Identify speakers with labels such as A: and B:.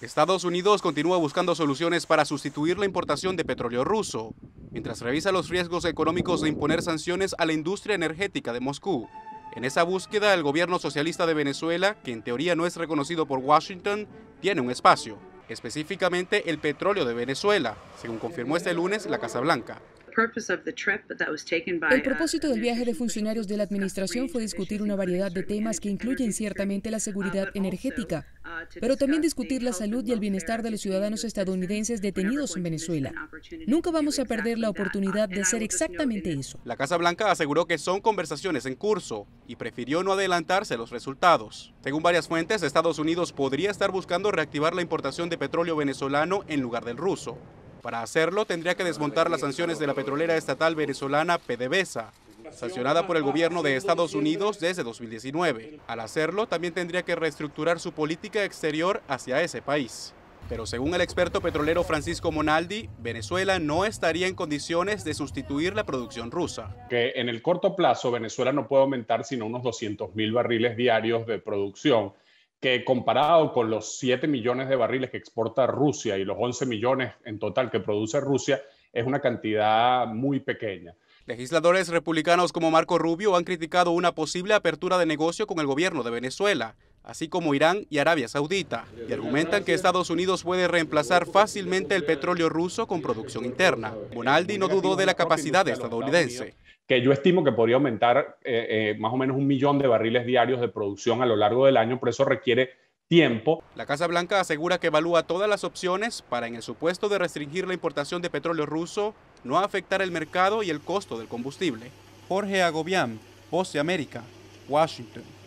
A: Estados Unidos continúa buscando soluciones para sustituir la importación de petróleo ruso, mientras revisa los riesgos económicos de imponer sanciones a la industria energética de Moscú. En esa búsqueda, el gobierno socialista de Venezuela, que en teoría no es reconocido por Washington, tiene un espacio, específicamente el petróleo de Venezuela, según confirmó este lunes la Casa Blanca. El propósito
B: del viaje de funcionarios de la Administración fue discutir una variedad de temas que incluyen ciertamente la uh, seguridad energética, uh, pero también discutir la salud y el bienestar de los ciudadanos estadounidenses uh, detenidos en Venezuela. Nunca vamos a perder la oportunidad de hacer exactamente eso.
A: La Casa Blanca aseguró que son conversaciones en curso y prefirió no adelantarse los resultados. Según varias fuentes, Estados Unidos podría estar buscando reactivar la importación de petróleo venezolano en lugar del ruso. Para hacerlo, tendría que desmontar las sanciones de la petrolera estatal venezolana PDVSA, sancionada por el gobierno de Estados Unidos desde 2019. Al hacerlo, también tendría que reestructurar su política exterior hacia ese país. Pero según el experto petrolero Francisco Monaldi, Venezuela no
C: estaría en condiciones de sustituir la producción rusa. Que en el corto plazo Venezuela no puede aumentar sino unos 200 mil barriles diarios de producción que comparado con los 7 millones de barriles que exporta Rusia y los 11 millones en total que produce Rusia, es una cantidad muy pequeña. Legisladores republicanos como Marco Rubio han criticado
A: una posible apertura de negocio con el gobierno de Venezuela así como Irán y Arabia Saudita, y argumentan que Estados Unidos puede reemplazar fácilmente el petróleo ruso con producción interna.
C: Bonaldi no dudó de la capacidad estadounidense. Que yo estimo que podría aumentar eh, eh, más o menos un millón de barriles diarios de producción a lo largo del año, pero eso requiere tiempo. La Casa Blanca asegura que evalúa todas las opciones para, en el supuesto de restringir la importación de petróleo
A: ruso, no afectar el mercado y el costo del combustible. Jorge Agobián, Poste América, Washington.